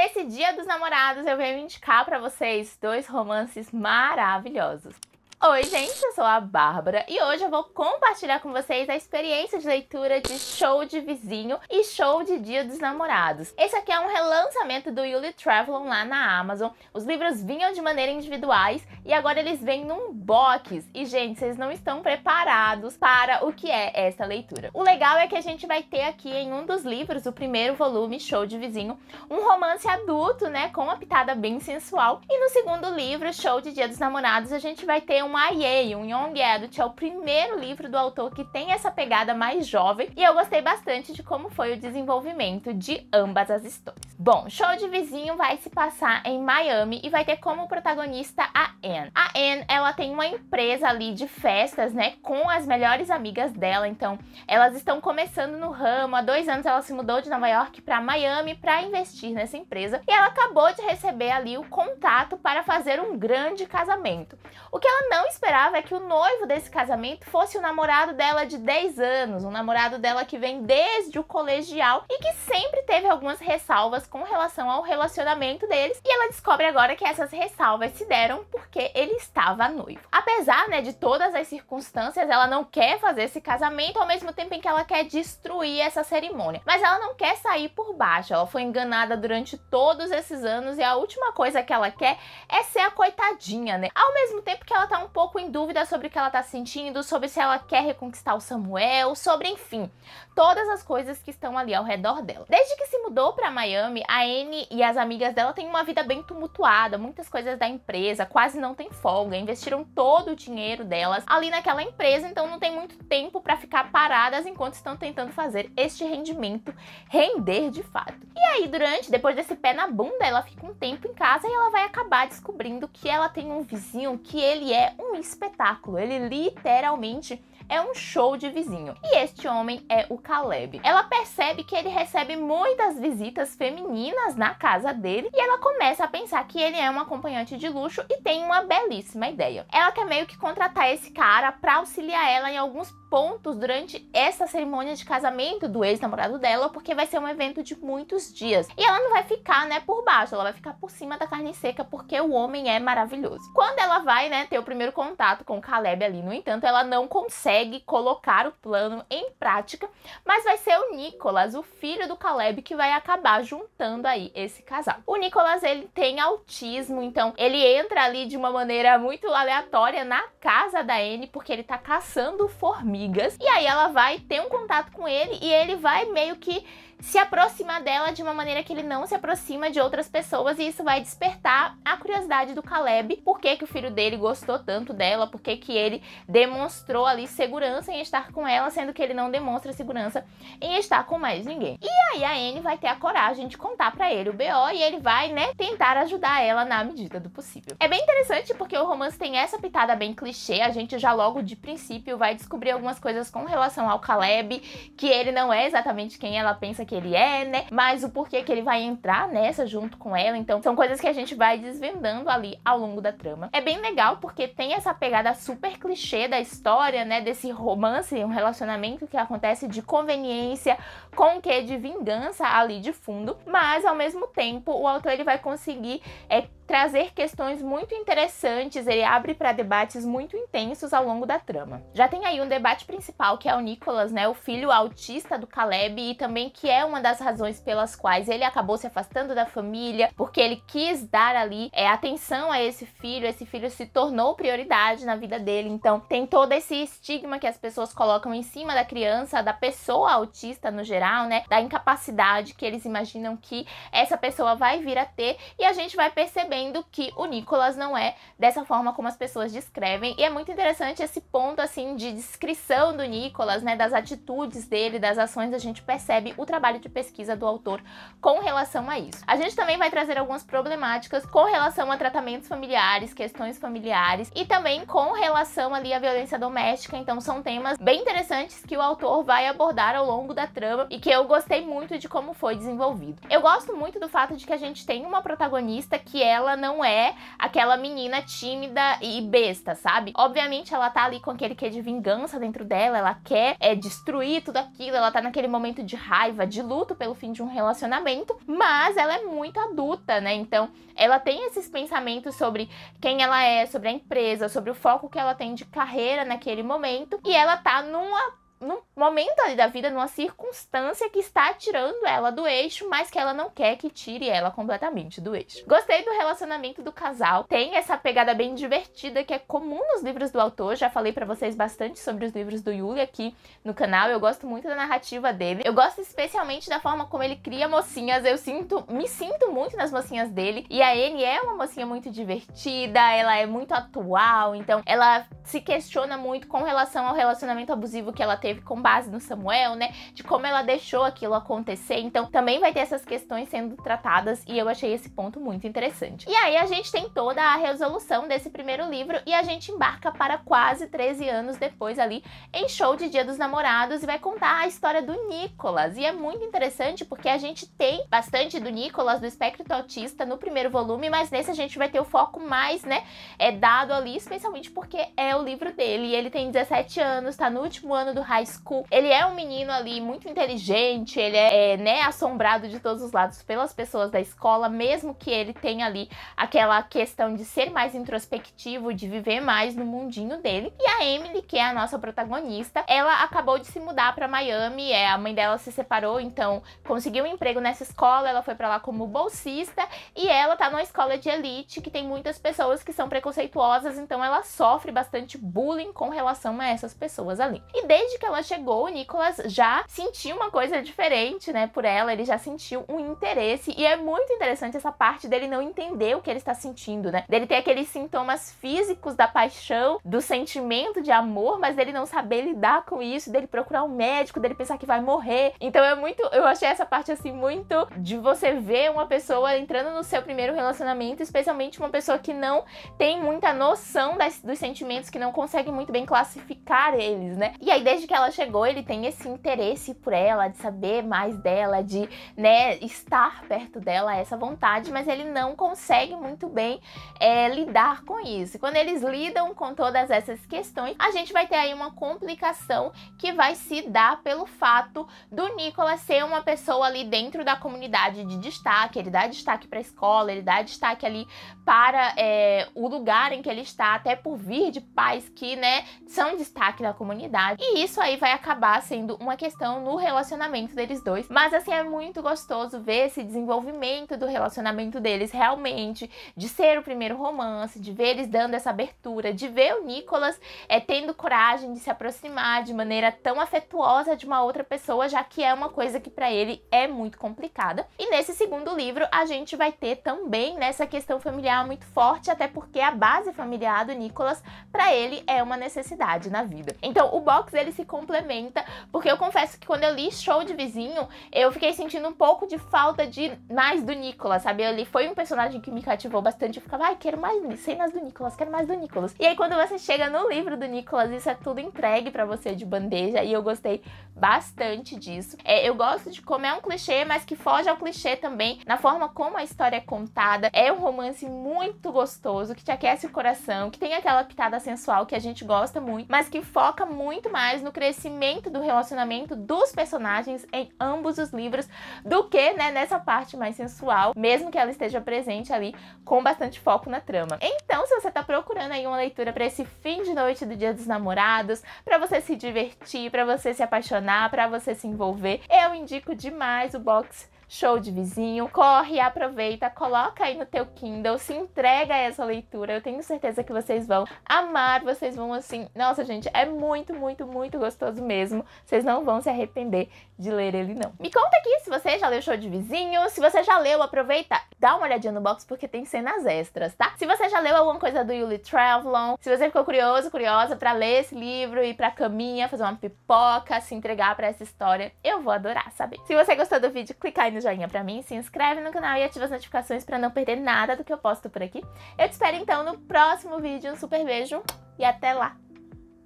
nesse Dia dos Namorados eu venho indicar para vocês dois romances maravilhosos. Oi, gente, eu sou a Bárbara e hoje eu vou compartilhar com vocês a experiência de leitura de Show de Vizinho e Show de Dia dos Namorados. Esse aqui é um relançamento do Yuli Travelon lá na Amazon. Os livros vinham de maneira individuais e agora eles vêm num box. E, gente, vocês não estão preparados para o que é essa leitura. O legal é que a gente vai ter aqui em um dos livros, o primeiro volume, Show de Vizinho, um romance adulto, né, com uma pitada bem sensual. E no segundo livro, Show de Dia dos Namorados, a gente vai ter um um YA, um Young Adult, é o primeiro livro do autor que tem essa pegada mais jovem e eu gostei bastante de como foi o desenvolvimento de ambas as histórias. Bom, Show de Vizinho vai se passar em Miami e vai ter como protagonista a Anne. A Anne, ela tem uma empresa ali de festas, né, com as melhores amigas dela. Então, elas estão começando no ramo. Há dois anos ela se mudou de Nova York para Miami para investir nessa empresa e ela acabou de receber ali o contato para fazer um grande casamento. O que ela não esperava é que o noivo desse casamento fosse o namorado dela de 10 anos, um namorado dela que vem desde o colegial e que sempre teve algumas ressalvas com relação ao relacionamento deles e ela descobre agora que essas ressalvas se deram porque ele estava noivo. Apesar, né, de todas as circunstâncias, ela não quer fazer esse casamento ao mesmo tempo em que ela quer destruir essa cerimônia. Mas ela não quer sair por baixo, ela foi enganada durante todos esses anos e a última coisa que ela quer é ser a coitadinha, né? Ao mesmo tempo que ela tá um pouco em dúvida sobre o que ela tá sentindo, sobre se ela quer reconquistar o Samuel, sobre, enfim, todas as coisas que estão ali ao redor dela. Desde que se mudou para Miami, a Anne e as amigas dela têm uma vida bem tumultuada, muitas coisas da empresa, quase não tem folga, investiram todo o dinheiro delas ali naquela empresa, então não tem muito tempo para ficar paradas enquanto estão tentando fazer este rendimento render de fato. E aí, durante, depois desse pé na bunda, ela fica um tempo em casa e ela vai acabar descobrindo que ela tem um vizinho que ele é um espetáculo, ele literalmente é um show de vizinho. E este homem é o Caleb. Ela percebe que ele recebe muitas visitas femininas meninas na casa dele e ela começa a pensar que ele é um acompanhante de luxo e tem uma belíssima ideia. Ela quer meio que contratar esse cara para auxiliar ela em alguns pontos durante essa cerimônia de casamento do ex-namorado dela, porque vai ser um evento de muitos dias. E ela não vai ficar, né, por baixo, ela vai ficar por cima da carne seca, porque o homem é maravilhoso. Quando ela vai, né, ter o primeiro contato com o Caleb ali, no entanto, ela não consegue colocar o plano em prática, mas vai ser o Nicolas, o filho do Caleb, que vai acabar juntando aí esse casal. O Nicolas, ele tem autismo, então ele entra ali de uma maneira muito aleatória na casa da Anne, porque ele tá caçando formiga amigas. E aí ela vai ter um contato com ele e ele vai meio que se aproximar dela de uma maneira que ele não se aproxima de outras pessoas e isso vai despertar a curiosidade do Caleb, por que, que o filho dele gostou tanto dela, por que, que ele demonstrou ali segurança em estar com ela, sendo que ele não demonstra segurança em estar com mais ninguém. E aí a Anne vai ter a coragem de contar para ele o BO e ele vai, né, tentar ajudar ela na medida do possível. É bem interessante porque o romance tem essa pitada bem clichê, a gente já logo de princípio vai descobrir algumas coisas com relação ao Caleb, que ele não é exatamente quem ela pensa que que ele é, né? Mas o porquê que ele vai entrar nessa junto com ela. Então, são coisas que a gente vai desvendando ali ao longo da trama. É bem legal porque tem essa pegada super clichê da história, né? Desse romance, um relacionamento que acontece de conveniência com o que de vingança ali de fundo. Mas, ao mesmo tempo, o autor ele vai conseguir é, trazer questões muito interessantes, ele abre para debates muito intensos ao longo da trama. Já tem aí um debate principal que é o Nicolas né, o filho autista do Caleb e também que é uma das razões pelas quais ele acabou se afastando da família, porque ele quis dar ali é, atenção a esse filho, esse filho se tornou prioridade na vida dele. Então, tem todo esse estigma que as pessoas colocam em cima da criança, da pessoa autista no geral, né, da incapacidade que eles imaginam que essa pessoa vai vir a ter e a gente vai percebendo sendo que o Nicolas não é dessa forma como as pessoas descrevem. E é muito interessante esse ponto assim de descrição do Nicolas, né, das atitudes dele, das ações, a gente percebe o trabalho de pesquisa do autor com relação a isso. A gente também vai trazer algumas problemáticas com relação a tratamentos familiares, questões familiares e também com relação ali à violência doméstica. Então são temas bem interessantes que o autor vai abordar ao longo da trama e que eu gostei muito de como foi desenvolvido. Eu gosto muito do fato de que a gente tem uma protagonista que ela ela não é aquela menina tímida e besta, sabe? Obviamente ela tá ali com aquele que de vingança dentro dela, ela quer é, destruir tudo aquilo, ela tá naquele momento de raiva, de luto pelo fim de um relacionamento, mas ela é muito adulta, né? Então ela tem esses pensamentos sobre quem ela é, sobre a empresa, sobre o foco que ela tem de carreira naquele momento, e ela tá numa num momento ali da vida, numa circunstância que está tirando ela do eixo, mas que ela não quer que tire ela completamente do eixo. Gostei do relacionamento do casal, tem essa pegada bem divertida que é comum nos livros do autor. Já falei para vocês bastante sobre os livros do Yuri aqui no canal. Eu gosto muito da narrativa dele. Eu gosto especialmente da forma como ele cria mocinhas. Eu sinto, me sinto muito nas mocinhas dele. E a Anne é uma mocinha muito divertida, ela é muito atual, então ela se questiona muito com relação ao relacionamento abusivo que ela teve teve com base no Samuel, né? De como ela deixou aquilo acontecer. Então também vai ter essas questões sendo tratadas e eu achei esse ponto muito interessante. E aí a gente tem toda a resolução desse primeiro livro e a gente embarca para quase 13 anos depois ali em Show de Dia dos Namorados e vai contar a história do Nicolas. E é muito interessante porque a gente tem bastante do Nicolas do espectro autista no primeiro volume, mas nesse a gente vai ter o foco mais, né, é dado ali, especialmente porque é o livro dele. E ele tem 17 anos, tá no último ano do high school. Ele é um menino ali muito inteligente, ele é, é né, assombrado de todos os lados pelas pessoas da escola, mesmo que ele tenha ali aquela questão de ser mais introspectivo, de viver mais no mundinho dele. E a Emily, que é a nossa protagonista, ela acabou de se mudar para Miami, é, a mãe dela se separou, então conseguiu um emprego nessa escola, ela foi para lá como bolsista e ela tá numa escola de elite que tem muitas pessoas que são preconceituosas, então ela sofre bastante bullying com relação a essas pessoas ali. E desde que ela chegou, o Nicolas já sentiu uma coisa diferente, né, por ela, ele já sentiu um interesse. E é muito interessante essa parte dele não entender o que ele está sentindo, né? Dele ter aqueles sintomas físicos da paixão, do sentimento de amor, mas dele não saber lidar com isso, dele procurar um médico, dele pensar que vai morrer. Então é muito. Eu achei essa parte assim muito de você ver uma pessoa entrando no seu primeiro relacionamento, especialmente uma pessoa que não tem muita noção das, dos sentimentos, que não consegue muito bem classificar eles, né? E aí, desde que ela ela chegou, ele tem esse interesse por ela, de saber mais dela, de né, estar perto dela, essa vontade, mas ele não consegue muito bem é, lidar com isso. quando eles lidam com todas essas questões, a gente vai ter aí uma complicação que vai se dar pelo fato do Nicolas ser uma pessoa ali dentro da comunidade de destaque, ele dá destaque para a escola, ele dá destaque ali para é, o lugar em que ele está, até por vir de pais que né, são destaque na comunidade. E isso aí aí vai acabar sendo uma questão no relacionamento deles dois. Mas assim, é muito gostoso ver esse desenvolvimento do relacionamento deles realmente, de ser o primeiro romance, de ver eles dando essa abertura, de ver o Nicolas é, tendo coragem de se aproximar de maneira tão afetuosa de uma outra pessoa, já que é uma coisa que para ele é muito complicada. E nesse segundo livro, a gente vai ter também nessa né, questão familiar muito forte, até porque a base familiar do Nicolas para ele é uma necessidade na vida. Então, o box ele se complementa, porque eu confesso que quando eu li Show de Vizinho, eu fiquei sentindo um pouco de falta de mais do Nicolas, sabe? Ele foi um personagem que me cativou bastante, eu ficava, ai, quero mais cenas do Nicolas, quero mais do Nicolas. E aí quando você chega no livro do Nicolas, isso é tudo entregue para você de bandeja e eu gostei bastante disso. É, eu gosto de como é um clichê, mas que foge ao clichê também na forma como a história é contada. É um romance muito gostoso, que te aquece o coração, que tem aquela pitada sensual que a gente gosta muito, mas que foca muito mais no crescimento do relacionamento dos personagens em ambos os livros do que né, nessa parte mais sensual, mesmo que ela esteja presente ali com bastante foco na trama. Então, se você está procurando aí uma leitura para esse fim de noite do Dia dos Namorados, para você se divertir, para você se apaixonar, para você se envolver, eu indico demais o box show de vizinho. Corre, aproveita, coloca aí no teu Kindle, se entrega a essa leitura. Eu tenho certeza que vocês vão amar, vocês vão assim, nossa gente, é muito, muito, muito gostoso mesmo. Vocês não vão se arrepender de ler ele não. Me conta aqui se você já leu Show de Vizinho, se você já leu, aproveita, dá uma olhadinha no box porque tem cenas extras, tá? Se você já leu alguma coisa do Yuli Travelon, se você ficou curioso, curiosa para ler esse livro e para caminha, fazer uma pipoca, se entregar para essa história, eu vou adorar saber. Se você gostou do vídeo, clica aí no joinha para mim, se inscreve no canal e ativa as notificações para não perder nada do que eu posto por aqui. Eu te espero então no próximo vídeo, um super beijo e até lá.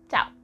Tchau.